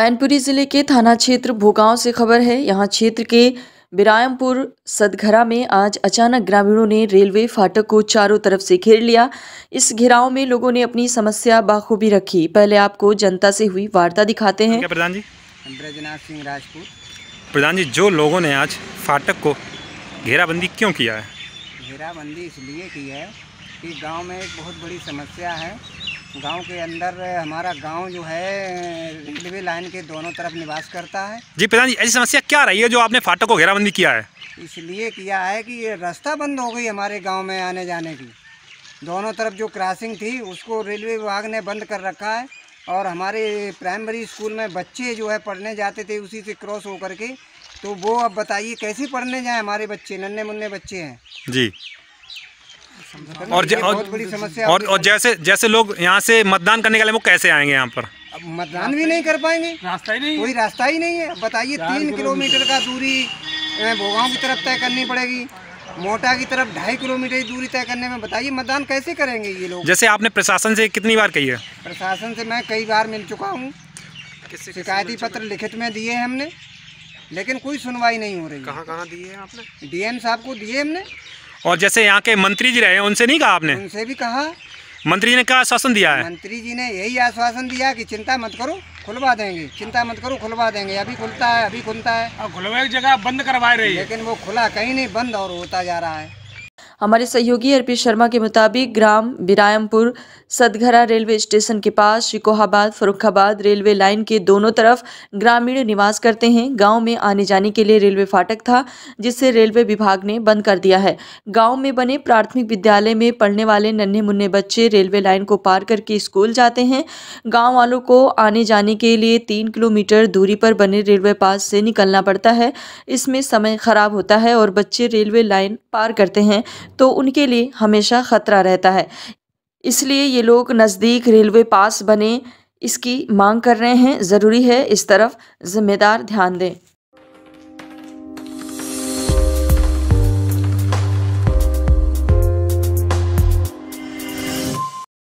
मैनपुरी जिले के थाना क्षेत्र भोगांव से खबर है यहां क्षेत्र के बिरायमपुर सदघरा में आज अचानक ग्रामीणों ने रेलवे फाटक को चारों तरफ से घेर लिया इस घेराव में लोगों ने अपनी समस्या बाखूबी रखी पहले आपको जनता से हुई वार्ता दिखाते हैं प्रधान जी ब्रजनाथ सिंह राजपूत प्रधान जी जो लोगों ने आज फाटक को घेराबंदी क्यों किया है घेराबंदी इसलिए की है कि गाँव में एक बहुत बड़ी समस्या है गांव के अंदर हमारा गांव जो है रेलवे लाइन के दोनों तरफ निवास करता है जी प्रधान जी ऐसी समस्या क्या रही है जो आपने फाटक को घेराबंदी किया है इसलिए किया है कि ये रास्ता बंद हो गई हमारे गांव में आने जाने की दोनों तरफ जो क्रॉसिंग थी उसको रेलवे विभाग ने बंद कर रखा है और हमारे प्राइमरी स्कूल में बच्चे जो है पढ़ने जाते थे उसी से क्रॉस होकर के तो वो अब बताइए कैसे पढ़ने जाएं हमारे बच्चे नन्हे मुन्ने बच्चे हैं जी और ज, और, और, और जैसे जैसे लोग यहाँ से मतदान करने के लिए वो कैसे आएंगे यहाँ पर अब मतदान भी नहीं कर पाएंगे रास्ता ही नहीं कोई रास्ता ही नहीं है बताइए तीन किलोमीटर का दूरी भोगाव की तरफ तय करनी पड़ेगी मोटा की तरफ ढाई किलोमीटर की दूरी तय करने में बताइए मतदान कैसे करेंगे ये लोग जैसे आपने प्रशासन से कितनी बार कही है प्रशासन से मैं कई बार मिल चुका हूँ शिकायती पत्र लिखित में दिए हैं हमने लेकिन कोई सुनवाई नहीं हो रही कहाँ कहाँ दिए आपने डीएम साहब को दिए हमने और जैसे यहाँ के मंत्री जी रहे उनसे नहीं कहा आपने उनसे भी कहा मंत्री ने क्या आश्वासन दिया है मंत्री जी ने यही आश्वासन दिया कि चिंता मत करो खुलवा देंगे चिंता मत करो खुलवा देंगे अभी खुलता है अभी खुलता है और खुलवा जगह बंद करवा रही है लेकिन वो खुला कहीं नहीं बंद और होता जा रहा है हमारे सहयोगी अर्पित शर्मा के मुताबिक ग्राम बिरायमपुर सदघरा रेलवे स्टेशन के पास शिकोहाबाद फरुखाबाद रेलवे लाइन के दोनों तरफ ग्रामीण निवास करते हैं गांव में आने जाने के लिए रेलवे फाटक था जिसे रेलवे विभाग ने बंद कर दिया है गाँव में बने प्राथमिक विद्यालय में पढ़ने वाले नन्हे मुन्ने बच्चे रेलवे लाइन को पार करके स्कूल जाते हैं गाँव वालों को आने जाने के लिए तीन किलोमीटर दूरी पर बने रेलवे पास से निकलना पड़ता है इसमें समय खराब होता है और बच्चे रेलवे लाइन पार करते हैं तो उनके लिए हमेशा ख़तरा रहता है इसलिए ये लोग नज़दीक रेलवे पास बने इसकी मांग कर रहे हैं ज़रूरी है इस तरफ ज़िम्मेदार ध्यान दें